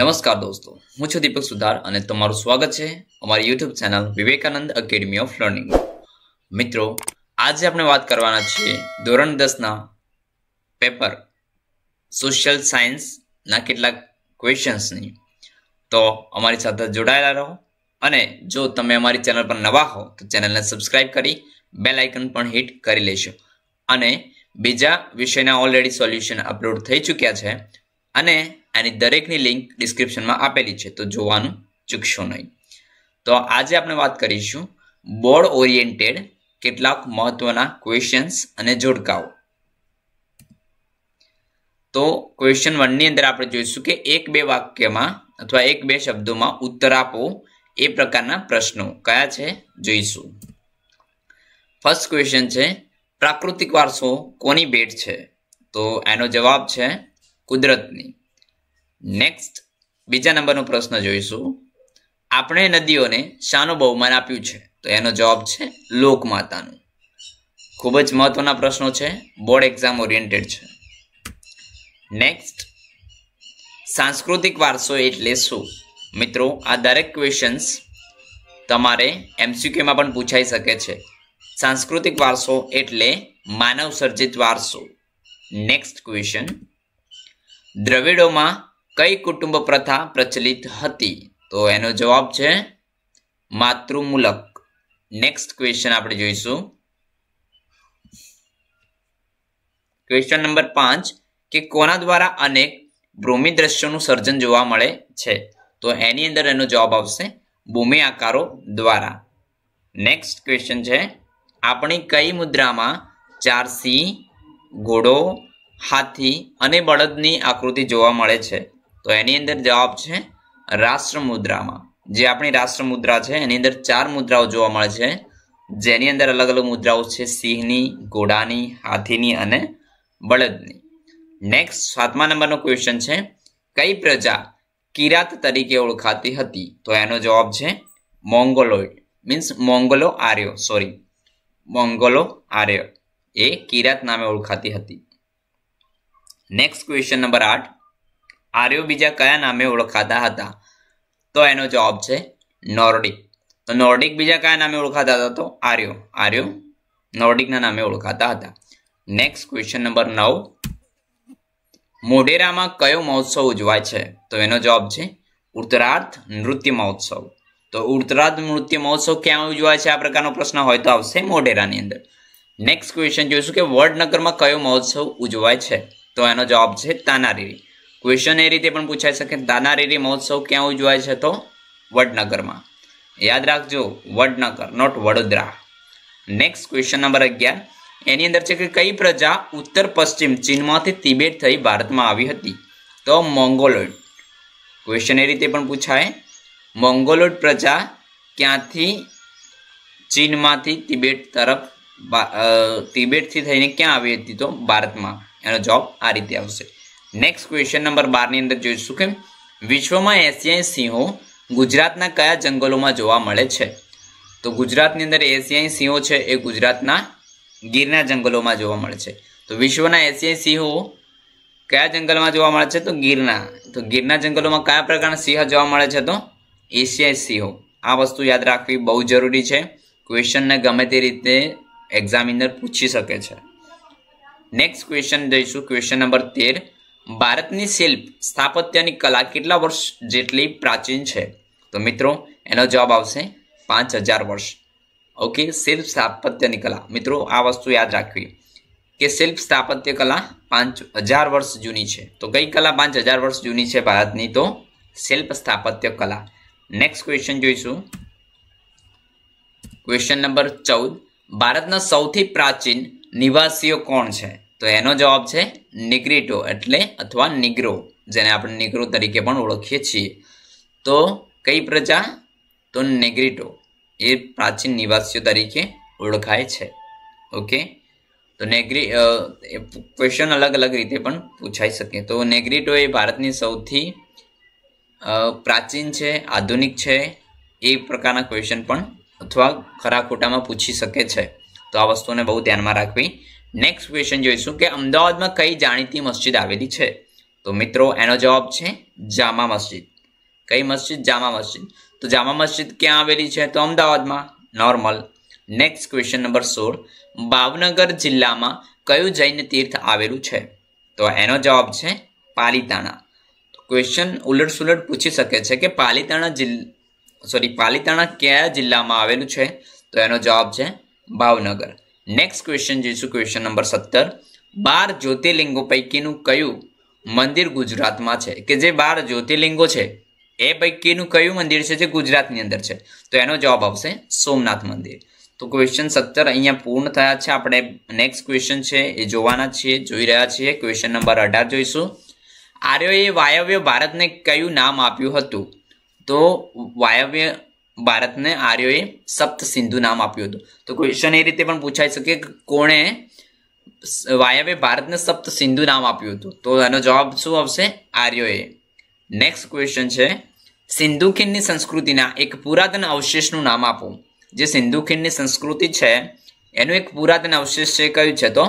નમસ્કાર દોસ્તો હું છું દીપક સુધાર અને તમારું સ્વાગત છે અમારી YouTube channel Vivekananda academy of learning મિત્રો આજે આપણે વાત કરવાના છીએ ધોરણ દસના પેપર સોશિયલ સાયન્સના કેટલાક ક્વેશ્ચન્સની તો અમારી સાથે જોડાયેલા રહો અને જો તમે અમારી ચેનલ પર નવા હો તો ચેનલને સબસ્ક્રાઇબ કરી બેલ આઇકન પણ હિટ કરી લેશો અને બીજા વિષયના ઓલરેડી સોલ્યુશન અપલોડ થઈ ચૂક્યા છે અને એની દરેકની લિંક ડિસ્ક્રિપ્શનમાં આપેલી છે તો જોવાનું ચૂકશો નહીં તો આજે આપણે વાત કરીશું બોર્ડ ઓરિએન્ટેડ કેટલાક મહત્વના ક્વેશ્ચન્સ અને જોડકાઓ તો ક્વેશ્ચન વનની અંદર આપણે જોઈશું કે એક બે વાક્યમાં અથવા એક બે શબ્દોમાં ઉત્તર આપો એ પ્રકારના પ્રશ્નો કયા છે જોઈશું ફર્સ્ટ ક્વેશ્ચન છે પ્રાકૃતિક વારસો કોની ભેટ છે તો એનો જવાબ છે કુદરતની નેક્સ્ટ બીજા નંબરનો પ્રશ્ન જોઈશું આપણે નદીઓને શાનું બહુમાન આપ્યું છે તો એનો જવાબ છે લોકમાતાનું ખૂબ જ મહત્વના પ્રશ્નો છે બોર્ડ એક્ઝામ ઓરિએન્ટેડ છે નેક્સ્ટ સાંસ્કૃતિક વારસો એટલે શું મિત્રો આ દરેક ક્વેશ્ચન્સ તમારે એમસીક્યુમાં પણ પૂછાઈ શકે છે સાંસ્કૃતિક વારસો એટલે માનવ સર્જિત વારસો નેક્સ્ટ ક્વેશ્ચન દ્રવિડોમાં કઈ કુટુંબ પ્રથા પ્રચલિત હતી તો એનો જવાબ છે માતૃમૂલક નેક્સ્ટ ક્વેશ્ચન આપણે જોઈશું ક્વેશ્ચન નંબર પાંચ કે કોના દ્વારા અનેક ભૂમિ દ્રશ્યોનું સર્જન જોવા મળે છે તો એની અંદર એનો જવાબ આવશે ભૂમિ આકારો દ્વારા નેક્સ્ટ ક્વેશ્ચન છે આપણી કઈ મુદ્રામાં ચાર સિંહ ઘોડો હાથી અને બળદની આકૃતિ જોવા મળે છે તો એની અંદર જવાબ છે રાષ્ટ્ર મુદ્રામાં જે આપણી રાષ્ટ્ર મુદ્રા છે એની અંદર ચાર મુદ્રાઓ જોવા મળે છે જેની અંદર અલગ અલગ મુદ્રાઓ છે સિંહની ઘોડાની હાથીની અને બળદની નેક્સ્ટ સાતમા નંબરનો ક્વેશ્ચન છે કઈ પ્રજા કિરાત તરીકે ઓળખાતી હતી તો એનો જવાબ છે મોંગોલોઇડ મીન્સ મોંગોલો આર્યો સોરી મોંગોલો આર્ય એ કિરાત નામે ઓળખાતી હતી નેક્સ્ટ ક્વેશ્ચન નંબર આઠ આર્યો બીજા કયા નામે ઓળખાતા હતા તો એનો જવાબ છે નોર્ડિક તો નોર્ડિક બીજા કયા નામે ઓળખાતા હતા તો આર્યો આર્યો નોર્ડિકના નામે ઓળખાતા હતા નેક્સ્ટ ક્વેશ્ચન નંબર નવ મોઢેરામાં કયો મહોત્સવ ઉજવાય છે તો એનો જવાબ છે ઉત્તરાર્થ નૃત્ય મહોત્સવ તો ઉત્તરાર્થ નૃત્ય મહોત્સવ ક્યાં ઉજવાય છે આ પ્રકારનો પ્રશ્ન હોય તો આવશે મોઢેરાની અંદર નેક્સ્ટ ક્વેશ્ચન જોઈશું કે વડનગરમાં કયો મહોત્સવ ઉજવાય છે તો એનો જવાબ છે તાનારીરી ક્વેશ્ચન એ રીતે પણ પૂછાઈ શકે તાનારીરી મહોત્સવ ક્યાં ઉજવાય છે તો વડનગરમાં યાદ રાખજો Vadnagar not Vadodara next question number અગિયાર એની અંદર છે કે કઈ પ્રજા ઉત્તર પશ્ચિમ ચીનમાંથી તિબેટ થઈ ભારતમાં આવી હતી તો મોંગોલોઇડ ક્વેશ્ચન એ રીતે પણ પૂછાય મોંગોલોઇડ પ્રજા ક્યાંથી ચીનમાંથી તિબેટ તરફ તિબેટથી થઈને ક્યાં આવી હતી તો ભારતમાં એનો જવાબ આ રીતે આવશે નેક્સ્ટ ક્વેશ્ચન નંબર બારની અંદર જોઈશું કે વિશ્વમાં એશિયાઈ સિંહો ગુજરાતના કયા જંગલોમાં જોવા મળે છે તો ગુજરાતની અંદર એશિયાઈ સિંહો છે એ ગુજરાતના ગીરના જંગલોમાં જોવા મળે છે તો વિશ્વના એશિયાઈ સિંહો કયા જંગલમાં જોવા મળે છે તો ગીરના તો ગીરના જંગલોમાં કયા પ્રકારના સિંહ જોવા મળે છે તો એશિયાઈ સિંહો આ વસ્તુ યાદ રાખવી બહુ જરૂરી છે ક્વેશ્ચનને ગમે તે રીતે એક્ઝામિનર પૂછી શકે છે નેક્સ્ટ ક્વેશ્ચન જઈશું ક્વેશ્ચન નંબર તેર ભારતની શિલ્પ સ્થાપત્યની કલા કેટલા વર્ષ જેટલી પ્રાચીન છે તો મિત્રો એનો જવાબ આવશે પાંચ હજાર વર્ષ ઓકે શિલ્પ સ્થાપત્યની કલા મિત્રો આ વસ્તુ યાદ રાખવી કે શિલ્પ સ્થાપત્ય કલા પાંચ હજાર વર્ષ જૂની છે તો કઈ કલા પાંચ હજાર વર્ષ જૂની છે ભારતની તો શિલ્પ સ્થાપત્ય કલા નેક્સ્ટ ક્વેશ્ચન જોઈશું ક્વેશ્ચન નંબર ચૌદ ભારતના સૌથી પ્રાચીન નિવાસીઓ કોણ છે તો એનો જવાબ છે નિગ્રીટો એટલે અથવા નિગ્રો જેને આપણે નિગ્રો તરીકે પણ ઓળખીએ છીએ તો કઈ પ્રજા તો નેગ્રીટો એ પ્રાચીન નિવાસીઓ તરીકે ઓળખાય છે ઓકે તો નેગ્રી ક્વેશ્ચન અલગ અલગ રીતે પણ પૂછાઈ શકે તો નેગ્રીટો એ ભારતની સૌથી પ્રાચીન છે આધુનિક છે એ પ્રકારના ક્વેશ્ચન પણ અથવા ખરા ખોટામાં પૂછી શકે છે તો આ વસ્તુને બહુ ધ્યાનમાં રાખવી નેક્સ્ટ ક્વેશ્ચન જોઈશું કે અમદાવાદમાં કઈ જાણીતી મસ્જિદ આવેલી છે તો મિત્રો એનો જવાબ છે જામા મસ્જિદ કઈ મસ્જિદ જામા મસ્જિદ તો જામા મસ્જિદ ક્યાં આવેલી છે તો અમદાવાદમાં નોર્મલ નેક્સ્ટ ક્વેશ્ચન નંબર સોળ ભાવનગર જિલ્લામાં કયું જૈન તીર્થ આવેલું છે તો એનો જવાબ છે પાલિતાણા ક્વેશ્ચન ઉલટસુલટ પૂછી શકે છે કે પાલિતાણા જિલ્લા સોરી પાલિતાણા કયા જિલ્લામાં આવેલું છે તો એનો જવાબ છે ભાવનગર નેક્સ્ટ ક્વેશ્ચન જોઈશું ક્વેશ્ચન નંબર સત્તર બાર જ્યોતિર્લિંગો પૈકીનું કયું મંદિર ગુજરાતમાં છે કે જે બાર જ્યોતિર્લિંગો છે એ પૈકીનું કયું મંદિર છે જે ગુજરાતની અંદર છે તો એનો જવાબ આવશે સોમનાથ મંદિર તો ક્વેશ્ચન સત્તર અહીંયા પૂર્ણ થયા છે આપણે નેક્સ્ટ ક્વેશ્ચન છે એ જોવાના છીએ જોઈ રહ્યા છીએ ક્વેશ્ચન નંબર અઢાર જોઈશું આર્યોએ વાયવ્ય ભારતને કયું નામ આપ્યું હતું તો વાયવ્ય ભારતને આર્યોએ સપ્ત સિંધુ નામ આપ્યું હતું તો ક્વેશ્ચન એ રીતે પણ પૂછાઈ શકે કે કોણે વાયવે ભારતને સપ્ત સિંધુ નામ આપ્યું હતું તો એનો જવાબ શું આવશે આર્યોએ નેક્સ્ટ ક્વેશ્ચન છે સિંધુ ખીણની સંસ્કૃતિના એક પુરાતન અવશેષનું નામ આપો જે સિંધુ ખીણની સંસ્કૃતિ છે એનું એક પુરાતન અવશેષ છે કયું છે તો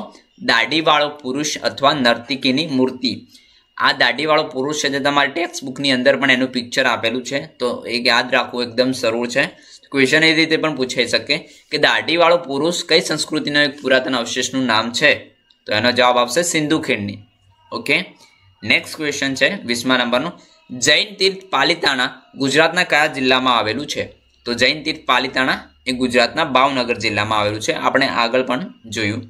દાઢીવાળો પુરુષ અથવા નર્તિકીની મૂર્તિ આ દાઢીવાળો પુરુષ છે જે તમારી ટેક્સ્ટ બુકની અંદર પણ એનું પિક્ચર આપેલું છે તો એ યાદ રાખવું એકદમ સરળ છે ક્વેશ્ચન એ રીતે પણ પૂછાઈ શકે કે દાઢીવાળો પુરુષ કઈ સંસ્કૃતિનો એક પુરાતન અવશેષનું નામ છે તો એનો જવાબ આવશે સિંધુ ખીણની ઓકે નેક્સ્ટ ક્વેશ્ચન છે વીસમા નંબરનો જૈન તીર્થ પાલિતાણા ગુજરાતના કયા જિલ્લામાં આવેલું છે તો જૈન તીર્થ પાલિતાણા એ ગુજરાતના ભાવનગર જિલ્લામાં આવેલું છે આપણે આગળ પણ જોયું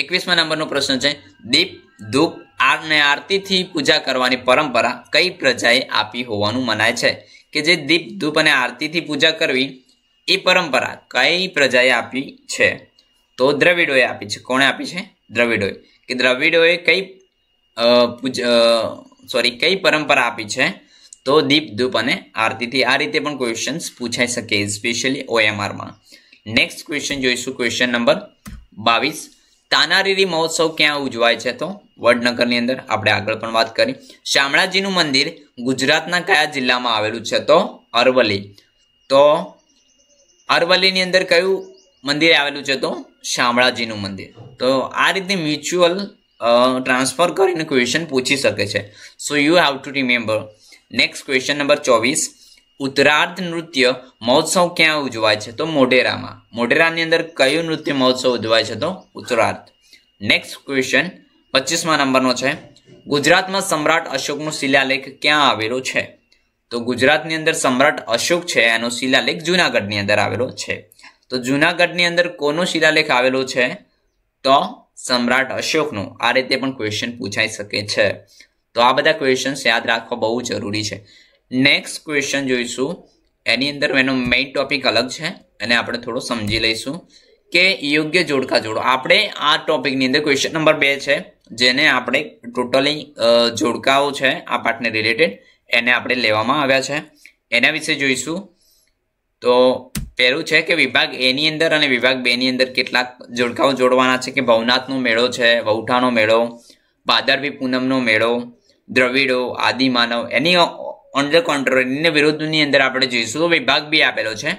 એકવીસમા નંબરનો પ્રશ્ન છે દીપ ધૂપ આરને આરતીથી પૂજા કરવાની પરંપરા કઈ પ્રજાએ આપી હોવાનું મનાય છે કે જે દીપ ધૂપ અને આરતીથી પૂજા કરવી એ પરંપરા કઈ પ્રજાએ આપી છે તો દ્રવિડોએ આપી છે કોણે આપી છે દ્રવિડોએ કે દ્રવિડોએ કઈ સોરી કઈ પરંપરા આપી છે તો દીપ ધૂપ અને આરતીથી આ રીતે પણ ક્વેશ્ચન્સ પૂછાઈ શકે સ્પેશિયલી ઓએમઆરમાં નેક્સ્ટ ક્વેશ્ચન જોઈશું ક્વેશ્ચન નંબર બાવીસ તાનારીરી મહોત્સવ ક્યાં ઉજવાય છે તો વડનગરની અંદર આપણે આગળ પણ વાત કરી શામળાજીનું મંદિર ગુજરાતના કયા જિલ્લામાં આવેલું છે તો અરવલ્લી તો અરવલ્લીની અંદર કયું મંદિર આવેલું છે તો શામળાજીનું મંદિર તો આ રીતે મ્યુચ્યુઅલ ટ્રાન્સફર કરીને ક્વેશ્ચન પૂછી શકે છે so you have to remember next question number ચોવીસ ઉત્તરાર્ધ નૃત્ય મહોત્સવ ક્યાં ઉજવાય છે તો મોઢેરામાં મોઢેરાની અંદર કયું નૃત્ય મહોત્સવ ઉજવાય છે તો ઉત્તરાર્ધ નેક્સ્ટ ક્વેશ્ચન પચીસમાં નંબરનો છે ગુજરાતમાં સમ્રાટ અશોકનો શિલાલેખ ક્યાં આવેલો છે તો ગુજરાતની અંદર સમ્રાટ અશોક છે એનો શિલાલેખ જૂનાગઢની અંદર આવેલો છે તો જૂનાગઢની અંદર કોનો શિલાલેખ આવેલો છે તો સમ્રાટ અશોકનો આ રીતે પણ ક્વેશ્ચન પૂછાઈ શકે છે તો આ બધા ક્વેશ્ચન્સ યાદ રાખવા બહુ જરૂરી છે નેક્સ્ટ ક્વેશ્ચન જોઈશું એની અંદર એનો મેઇન ટોપિક અલગ છે અને આપણે થોડો સમજી લઈશું કે યોગ્ય જોડકા જોડો આપણે આ ટોપિકની અંદર ક્વેશ્ચન નંબર બે છે જેને આપણે ટોટલી જોડકાઓ છે આ પાર્ટને રિલેટેડ એને આપણે લેવામાં આવ્યા છે એના વિશે જોઈશું તો પહેલું છે કે વિભાગ એની અંદર અને વિભાગ બેની અંદર કેટલાક જોડકાઓ જોડવાના છે કે ભવનાથનો મેળો છે વૌઠાનો મેળો ભાદરવી પૂનમનો મેળો દ્રવિડો આદિમાનવ એની અંડર કોન્ટ્રોની વિરુદ્ધની અંદર આપણે જોઈશું વિભાગ બી આપેલો છે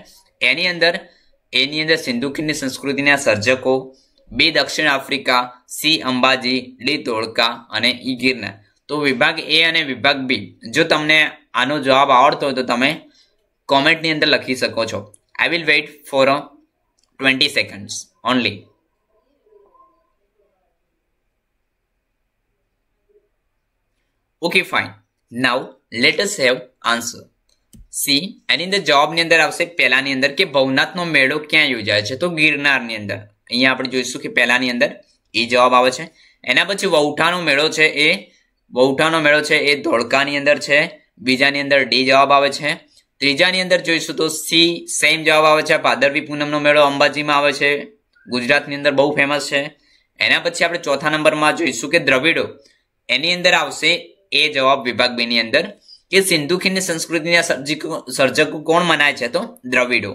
એની અંદર એની અંદર સિંધુ ખીણની સંસ્કૃતિના સર્જકો બી દક્ષિણ Africa C Ambaji D Dholka અને ઈ ગિરનાર તો વિભાગ એ અને વિભાગ બી જો તમને આનો જવાબ આવડતો હોય તો તમે કોમેન્ટની અંદર લખી શકો છો I will wait for a twenty seconds only okay fine now let's have answer C એની અંદર જવાબની અંદર આવશે પહેલાની અંદર કે ભવનાથનો મેળો ક્યાં યોજાય છે તો ગિરનારની અંદર અહીંયા આપણે જોઈશું કે પહેલાંની અંદર એ જવાબ આવે છે એના પછી વૌઠાનો મેળો છે એ વૌઠાનો મેળો છે એ ધોળકાની અંદર છે બીજાની અંદર ડી જવાબ આવે છે ત્રીજાની અંદર જોઈશું તો સી સેમ જવાબ આવે છે ભાદરવી પૂનમનો મેળો અંબાજીમાં આવે છે ગુજરાતની અંદર બહુ ફેમસ છે એના પછી આપણે ચોથા નંબરમાં જોઈશું કે દ્રવિડો એની અંદર આવશે એ જવાબ વિભાગ બેની અંદર કે સિંધુ ખીણની સંસ્કૃતિના સર્જકો સર્જકો કોણ મનાય છે તો દ્રવિડો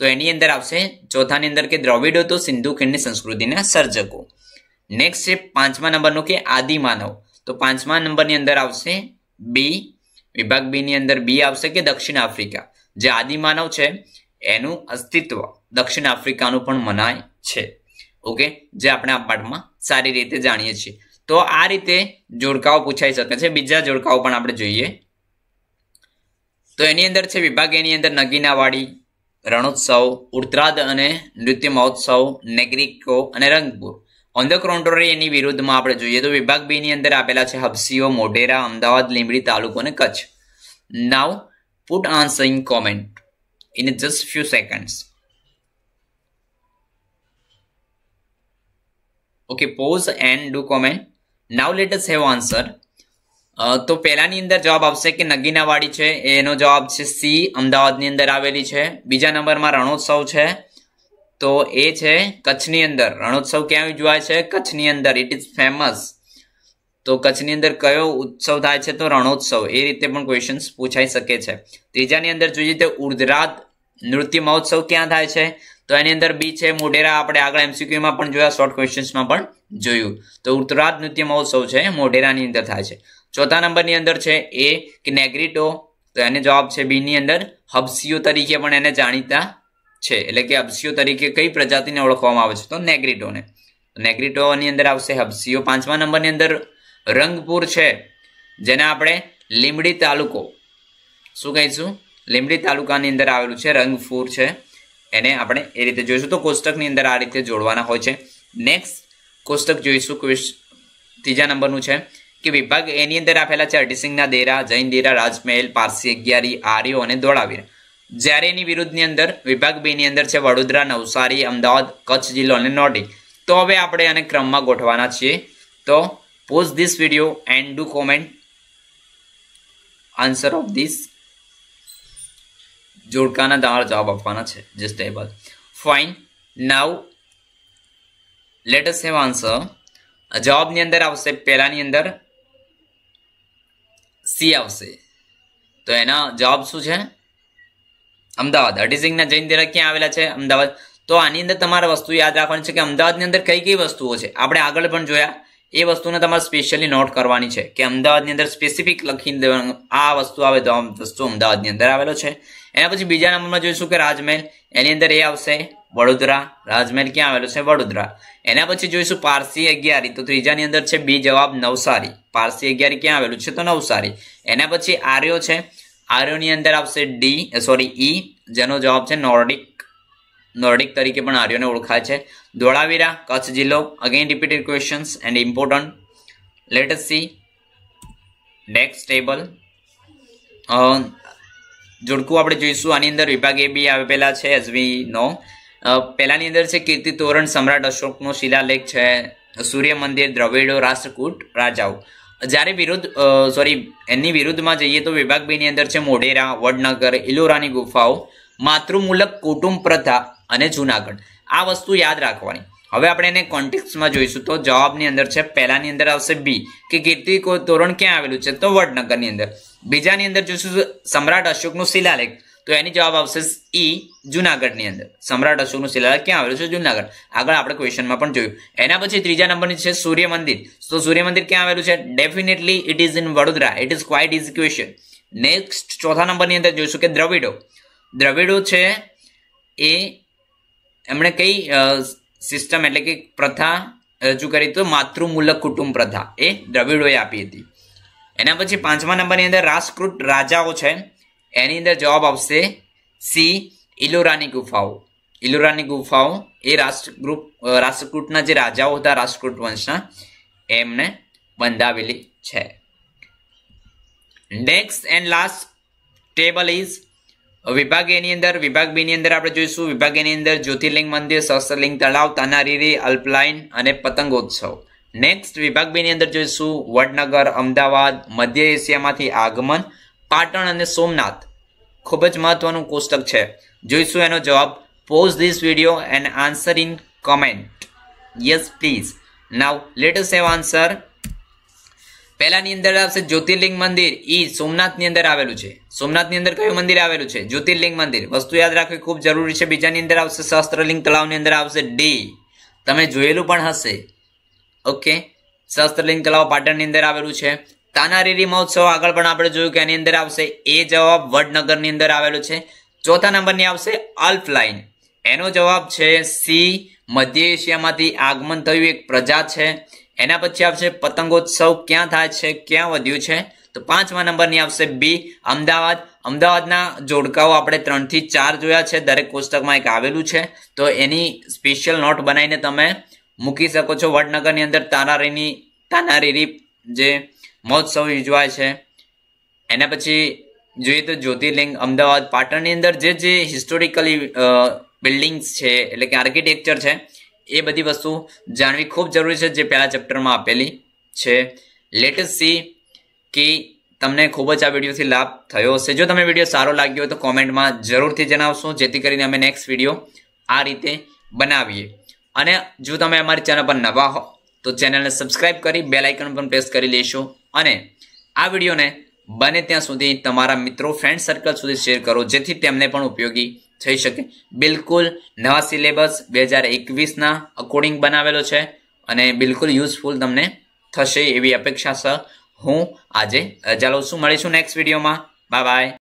તો એની અંદર આવશે ચોથાની અંદર કે દ્રવિડો તો સિંધુ ખીણની સંસ્કૃતિના સર્જકો નેક્સ્ટ છે પાંચમા નંબરનો કે આદિમાનવ તો પાંચમા નંબરની અંદર આવશે બી વિભાગ બીની અંદર બી આવશે કે દક્ષિણ આફ્રિકા જે આદિમાનવ છે એનું અસ્તિત્વ દક્ષિણ આફ્રિકાનું પણ મનાય છે ઓકે જે આપણે આ પાઠમાં સારી રીતે જાણીએ છીએ તો આ રીતે જોડકાઓ પૂછાઈ શકે છે બીજા જોડકાઓ પણ આપણે જોઈએ તો એની અંદર છે વિભાગ એની અંદર નગીનાવાડી રણોત્સવ ઉડત્રાદ અને નૃત્ય મહોત્સવ નેગ્રિકો અને રંગપુર ઓન ધ કોન્ટ્રોરી એની વિરુદ્ધમાં આપણે જોઈએ તો વિભાગ બીની અંદર આપેલા છે હબસીઓ મોઢેરા અમદાવાદ લીંબડી તાલુકો અને Kutch now put answer in comment in just few seconds okay pause and do comment now let have answer તો પહેલાની અંદર જવાબ આવશે કે નગીનાવાડી છે એનો જવાબ છે સી અમદાવાદની અંદર આવેલી છે બીજા નંબરમાં રણોત્સવ છે તો એ છે કચ્છની અંદર રણોત્સવ ક્યાં ઉજવાય છે કચ્છની અંદર ઇટ ઇઝ ફેમસ તો કચ્છની અંદર કયો ઉત્સવ થાય છે તો રણોત્સવ એ રીતે પણ ક્વેશ્ચન્સ પૂછાઈ શકે છે ત્રીજાની અંદર જોઈએ તો ઉર્ધરાત નૃત્ય મહોત્સવ ક્યાં થાય છે તો એની અંદર બી છે મોઢેરા આપણે આગળ એમસીક્યુમાં પણ જોયા શોર્ટ ક્વેશ્ચન્સમાં પણ જોયું તો ઉર્ધરાત નૃત્ય મહોત્સવ છે મોઢેરાની અંદર થાય છે ચોથા નંબરની અંદર છે એ કે નેગ્રીટો તો એને જવાબ છે બીની અંદર હબસીઓ તરીકે પણ એને જાણીતા છે એટલે કે હબસીઓ તરીકે કઈ પ્રજાતિને ઓળખવામાં આવે છે તો નેગ્રીટોને નેગ્રીટોની અંદર આવશે હબસીઓ પાંચમા નંબરની અંદર રંગપુર છે જેને આપણે લીમડી તાલુકો શું કહીશું લીમડી તાલુકાની અંદર આવેલું છે રંગપુર છે એને આપણે એ રીતે જોઈશું તો કોષ્ટકની અંદર આ રીતે જોડવાના હોય છે નેક્સ્ટ કોષ્ટક જોઈશું ત્રીજા નંબરનું છે કે વિભાગ એની અંદર આપેલા છે હરસિંહના દેરા જૈન દેરા રાજમહેલ પારસી અગિયારી આર્યો અને ધોળાવીર જ્યારે એની વિરુદ્ધની અંદર વિભાગ બેની અંદર છે વડોદરા નવસારી અમદાવાદ કચ્છ જિલ્લો અને નોડી તો હવે આપણે આને ક્રમમાં ગોઠવાના છીએ તો pause this video and do comment answer of this જોડકાના તમારા જવાબ આપવાના છે just a fine now let's have answer જવાબની અંદર આવશે પહેલાની અંદર સી આવશે તો એનો જવાબ શું છે અમદાવાદ હરિસિંગના જૈન દેરા ક્યાં આવેલા છે અમદાવાદ તો આની અંદર તમારે વસ્તુ યાદ રાખવાની છે કે અમદાવાદની અંદર કઈ કઈ વસ્તુઓ છે આપણે આગળ પણ જોયા એ વસ્તુને તમારે સ્પેશિયલી નોટ કરવાની છે કે અમદાવાદની અંદર સ્પેસિફિક લખી દેવાનું આ વસ્તુ આવે તો વસ્તુ અમદાવાદની અંદર આવેલો છે એના પછી બીજા નંબરમાં જોઈશું કે રાજમહેલ એની અંદર એ આવશે વડોદરા રાજમહેલ ક્યાં આવેલું છે વડોદરા એના પછી જોઈશું પારસી અગિયારી તો ત્રીજાની અંદર છે બી જવાબ નવસારી પારસી અગિયારી ક્યાં આવેલું છે તો નવસારી એના પછી આર્યો છે આર્યોની અંદર આવશે ડી સોરી ઈ જેનો જવાબ છે નોર્ડિક નોર્ડિક તરીકે પણ આર્યોને ઓળખાય છે ધોળાવીરા કચ્છ જિલ્લો again repeated questions and important let see next table જોડકું આપણે જોઈશું આની અંદર વિભાગ એ બી આવેલા છે એઝ વી નો પહેલાંની અંદર છે કીર્તિ તોરણ સમ્રાટ અશોકનો શિલાલેખ છે સૂર્ય મંદિર દ્રવિડો રાષ્ટ્રકૂટ રાજાઓ જ્યારે વિરુદ્ધ સોરી એની વિરુદ્ધમાં જઈએ તો વિભાગ બીની અંદર છે મોઢેરા વડનગર ઇલોરાની ગુફાઓ માતૃમૂલક કુટુંબ પ્રથા અને જૂનાગઢ આ વસ્તુ યાદ રાખવાની હવે આપણે એને કોન્ટેક્સમાં જોઈશું તો જવાબની અંદર છે પહેલાંની અંદર આવશે બી કે કીર્તિ તોરણ ક્યાં આવેલું છે તો વડનગરની અંદર બીજાની અંદર જોઈશું સમ્રાટ અશોકનું શિલાલેખ તો એની જવાબ આવશે ઈ જુનાગઢની અંદર સમ્રાટ અશોકનું શિલાલેખ ક્યાં આવેલું છે જુનાગઢ આગળ આપણે ક્વેશ્ચનમાં પણ જોયું એના પછી ત્રીજા નંબરની છે સૂર્ય મંદિર તો સૂર્ય મંદિર ક્યાં આવેલું છે definitely it is in Vadodara it is quite is question next ચોથા નંબરની અંદર જોઈશું કે દ્રવિડો દ્રવિડો છે એ એમણે કઈ સિસ્ટમ એટલે કે પ્રથા રજૂ કરી તો માતૃમૂલક કુટુંબ પ્રથા એ દ્રવિડોએ આપી હતી એના પછી પાંચમા નંબરની અંદર રાજકૃત રાજાઓ છે એની અંદર જવાબ આવશે સી ઇલોરાની ગુફાઓ ઇલોરાની ગુફાઓ એ રાષ્ટ્રગૃપ રાષ્ટ્રકૂટના જે રાજાઓ હતા રાષ્ટ્રકૂટ વંશના એમને બંધાવેલી છે next and last table is વિભાગ એની અંદર વિભાગ બીની અંદર આપણે જોઈશું વિભાગ એની અંદર જ્યોતિર્લિંગ મંદિર સહસ્ત્રલિંગ તળાવ તાનારીરી અલ્પલાઇન અને પતંગોત્સવ નેક્સ્ટ વિભાગ બેની અંદર જોઈશું વડનગર અમદાવાદ મધ્ય એશિયામાંથી આગમન પાટણ અને સોમનાથ ખૂબ જ મહત્વનું કોષ્ટક છે જોઈશું એનો જવાબ pause this video and answer in comment yes please now latest have answer પહેલાની અંદર આવશે જ્યોતિર્લિંગ મંદિર એ સોમનાથની અંદર આવેલું છે સોમનાથની અંદર કયું મંદિર આવેલું છે જ્યોતિર્લિંગ મંદિર વસ્તુ યાદ રાખવી ખૂબ જરૂરી છે બીજાની અંદર આવશે શસ્ત્રલિંગ તળાવની અંદર આવશે ડી તમે જોયેલું પણ હશે ઓકે શસ્ત્રલિંગ કલાઓ પાટણની અંદર આવેલું છે તાનારીરી મહોત્સવ આગળ પણ આપણે જોયું કે એની અંદર આવશે એ જવાબ વડનગરની અંદર આવેલું છે ચોથા નંબરની આવશે અલ્ફ લાઇન એનો જવાબ છે સી મધ્ય એશિયામાંથી આગમન થયું એક પ્રજા છે એના પછી આવશે પતંગોત્સવ ક્યાં થાય છે ક્યાં વધ્યું છે તો પાંચમા નંબરની આવશે બી અમદાવાદ અમદાવાદના જોડકાઓ આપણે ત્રણથી ચાર જોયા છે દરેક કોષ્ટકમાં એક આવેલું છે તો એની સ્પેશિયલ નોટ બનાવીને તમે મૂકી શકો છો વડનગરની અંદર તાનારીની તાનારીરી જે મહોત્સવ યોજવાય છે એના પછી જોઈએ તો જ્યોતિર્લિંગ અમદાવાદ પાટણની અંદર જે જે હિસ્ટોરિકલી બિલ્ડિંગ્સ છે એટલે કે આર્કિટેક્ચર છે એ બધી વસ્તુ જાણવી ખૂબ જરૂરી છે જે પહેલા ચેપ્ટરમાં આપેલી છે લેટેસ્ટ સી કે તમને ખૂબ જ આ વિડીયોથી લાભ થયો હશે જો તમે વિડીયો સારો લાગ્યો હોય તો કોમેન્ટમાં જરૂરથી જણાવશો જેથી કરીને અમે નેક્સ્ટ વિડીયો આ રીતે બનાવીએ અને જો તમે અમારી ચેનલ પર નવા હો તો ચેનલને સબસ્ક્રાઇબ કરી બેલ આઇકન પણ પ્રેસ કરી લેશો અને આ વિડીયોને બને ત્યાં સુધી તમારા મિત્રો ફ્રેન્ડ સર્કલ સુધી શેર કરો જેથી તેમને પણ ઉપયોગી થઈ શકે બિલકુલ નવા સિલેબસ બે હજાર એકવીસના અકોર્ડિંગ બનાવેલો છે અને બિલકુલ યુઝફુલ તમને થશે એવી અપેક્ષા સર હું આજે રજા લઉં છું મળીશું નેક્સ્ટ વિડીયોમાં બાય બાય